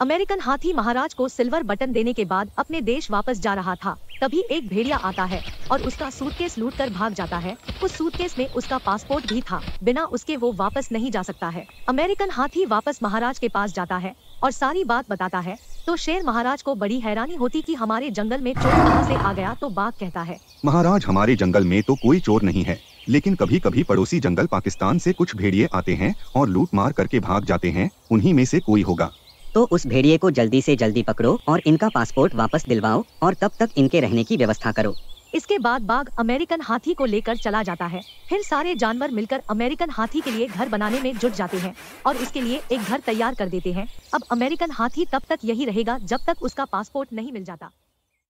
American हाथी महाराज को silver button देने के बाद अपने देश वापस जा रहा था तभी एक भेड़िया आता है और उसका सूटकेस लूट कर भाग जाता है उस सूटकेस में उसका पासपोर्ट भी था बिना उसके वो वापस नहीं जा सकता है अमेरिकन हाथी वापस महाराज के पास जाता है और सारी बात बताता है तो शेर महाराज को बड़ी हैरानी होती कि हमारे जंगल में चोर कहाँ से आ गया तो बाघ कहता है महाराज हमारे जंगल में तो कोई चोर नहीं है लेकिन कभी कभी पड़ोसी जंगल पाकिस्तान से कुछ भेड़िए आते हैं और लूट मार करके भाग जाते हैं उन्हीं में से कोई होगा तो उस भेड़िए को जल्दी से जल्दी पकड़ो और इनका पासपोर्ट वापस दिलवाओ और तब तक इनके रहने की व्यवस्था करो इसके बाद बाघ अमेरिकन हाथी को लेकर चला जाता है फिर सारे जानवर मिलकर अमेरिकन हाथी के लिए घर बनाने में जुट जाते हैं और इसके लिए एक घर तैयार कर देते हैं अब अमेरिकन हाथी तब तक यही रहेगा जब तक उसका पासपोर्ट नहीं मिल जाता